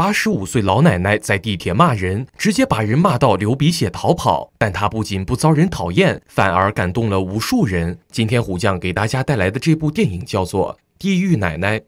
八十五岁老奶奶在地铁骂人，直接把人骂到流鼻血逃跑。但她不仅不遭人讨厌，反而感动了无数人。今天虎将给大家带来的这部电影叫做《地狱奶奶》。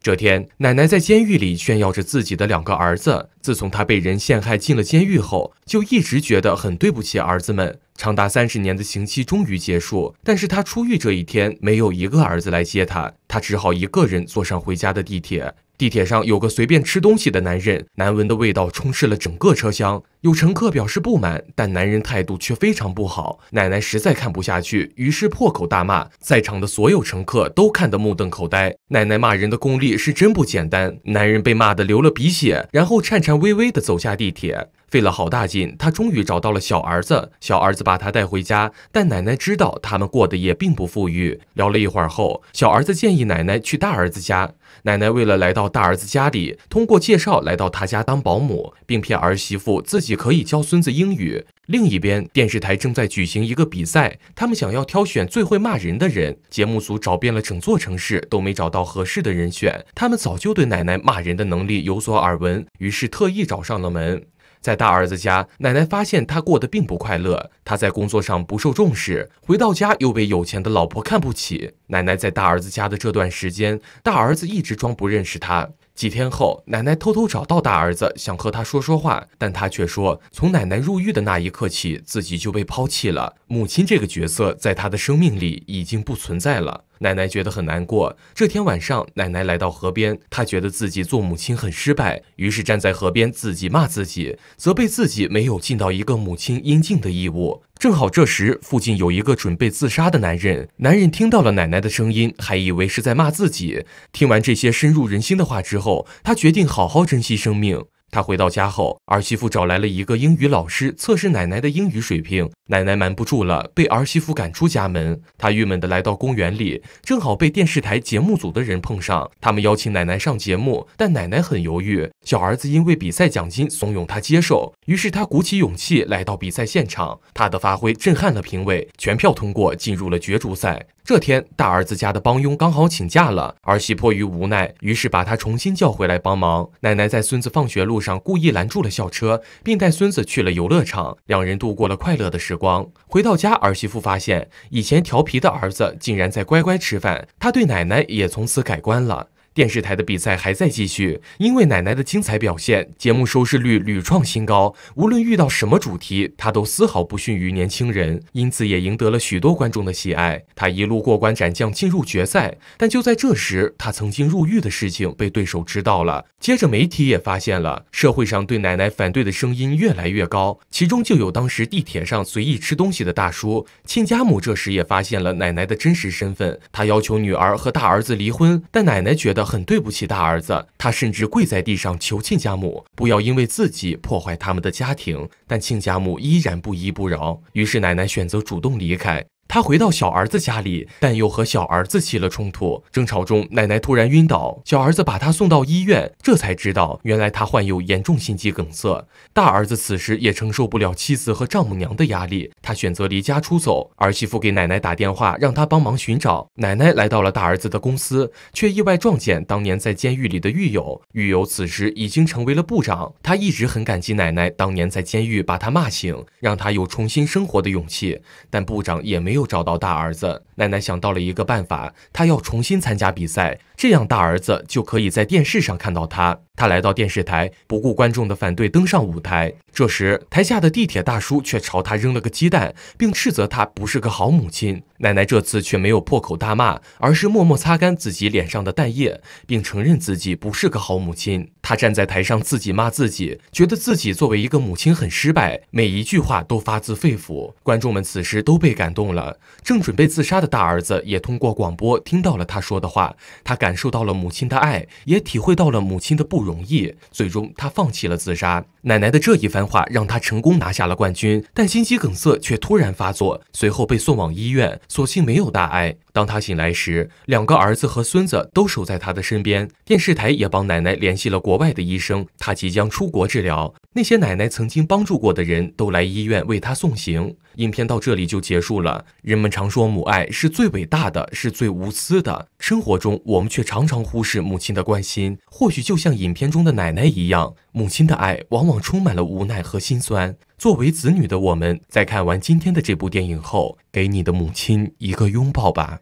这天，奶奶在监狱里炫耀着自己的两个儿子。自从她被人陷害进了监狱后，就一直觉得很对不起儿子们。长达三十年的刑期终于结束，但是她出狱这一天，没有一个儿子来接她，她只好一个人坐上回家的地铁。地铁上有个随便吃东西的男人，难闻的味道充斥了整个车厢。有乘客表示不满，但男人态度却非常不好。奶奶实在看不下去，于是破口大骂，在场的所有乘客都看得目瞪口呆。奶奶骂人的功力是真不简单，男人被骂得流了鼻血，然后颤颤巍巍地走下地铁。费了好大劲，他终于找到了小儿子。小儿子把他带回家，但奶奶知道他们过得也并不富裕。聊了一会儿后，小儿子建议奶奶去大儿子家。奶奶为了来到大儿子家里，通过介绍来到他家当保姆，并骗儿媳妇自己可以教孙子英语。另一边，电视台正在举行一个比赛，他们想要挑选最会骂人的人。节目组找遍了整座城市，都没找到合适的人选。他们早就对奶奶骂人的能力有所耳闻，于是特意找上了门。在大儿子家，奶奶发现他过得并不快乐。他在工作上不受重视，回到家又被有钱的老婆看不起。奶奶在大儿子家的这段时间，大儿子一直装不认识他。几天后，奶奶偷偷找到大儿子，想和他说说话，但他却说，从奶奶入狱的那一刻起，自己就被抛弃了。母亲这个角色在他的生命里已经不存在了。奶奶觉得很难过。这天晚上，奶奶来到河边，她觉得自己做母亲很失败，于是站在河边自己骂自己，责备自己没有尽到一个母亲应尽的义务。正好这时，附近有一个准备自杀的男人。男人听到了奶奶的声音，还以为是在骂自己。听完这些深入人心的话之后，他决定好好珍惜生命。他回到家后，儿媳妇找来了一个英语老师测试奶奶的英语水平，奶奶瞒不住了，被儿媳妇赶出家门。他郁闷的来到公园里，正好被电视台节目组的人碰上，他们邀请奶奶上节目，但奶奶很犹豫。小儿子因为比赛奖金怂恿他接受，于是他鼓起勇气来到比赛现场，他的发挥震撼了评委，全票通过，进入了角逐赛。这天，大儿子家的帮佣刚好请假了，儿媳迫于无奈，于是把他重新叫回来帮忙。奶奶在孙子放学路上故意拦住了校车，并带孙子去了游乐场，两人度过了快乐的时光。回到家，儿媳妇发现以前调皮的儿子竟然在乖乖吃饭，他对奶奶也从此改观了。电视台的比赛还在继续，因为奶奶的精彩表现，节目收视率屡创新高。无论遇到什么主题，她都丝毫不逊于年轻人，因此也赢得了许多观众的喜爱。她一路过关斩将，进入决赛。但就在这时，她曾经入狱的事情被对手知道了，接着媒体也发现了，社会上对奶奶反对的声音越来越高。其中就有当时地铁上随意吃东西的大叔。亲家母这时也发现了奶奶的真实身份，她要求女儿和大儿子离婚，但奶奶觉得。很对不起大儿子，他甚至跪在地上求亲家母不要因为自己破坏他们的家庭，但亲家母依然不依不饶，于是奶奶选择主动离开。他回到小儿子家里，但又和小儿子起了冲突。争吵中，奶奶突然晕倒，小儿子把他送到医院，这才知道原来他患有严重心肌梗塞。大儿子此时也承受不了妻子和丈母娘的压力，他选择离家出走。儿媳妇给奶奶打电话，让他帮忙寻找。奶奶来到了大儿子的公司，却意外撞见当年在监狱里的狱友。狱友此时已经成为了部长，他一直很感激奶奶当年在监狱把他骂醒，让他有重新生活的勇气。但部长也没有。又找到大儿子，奶奶想到了一个办法，她要重新参加比赛，这样大儿子就可以在电视上看到她。他来到电视台，不顾观众的反对登上舞台。这时，台下的地铁大叔却朝他扔了个鸡蛋，并斥责他不是个好母亲。奶奶这次却没有破口大骂，而是默默擦干自己脸上的蛋液，并承认自己不是个好母亲。他站在台上自己骂自己，觉得自己作为一个母亲很失败，每一句话都发自肺腑。观众们此时都被感动了。正准备自杀的大儿子也通过广播听到了他说的话，他感受到了母亲的爱，也体会到了母亲的不容。容易，最终他放弃了自杀。奶奶的这一番话让他成功拿下了冠军，但心肌梗塞却突然发作，随后被送往医院，所幸没有大碍。当他醒来时，两个儿子和孙子都守在他的身边，电视台也帮奶奶联系了国外的医生，他即将出国治疗。那些奶奶曾经帮助过的人都来医院为他送行。影片到这里就结束了。人们常说母爱是最伟大的，是最无私的。生活中，我们却常常忽视母亲的关心。或许就像影片中的奶奶一样，母亲的爱往往充满了无奈和心酸。作为子女的我们，在看完今天的这部电影后，给你的母亲一个拥抱吧。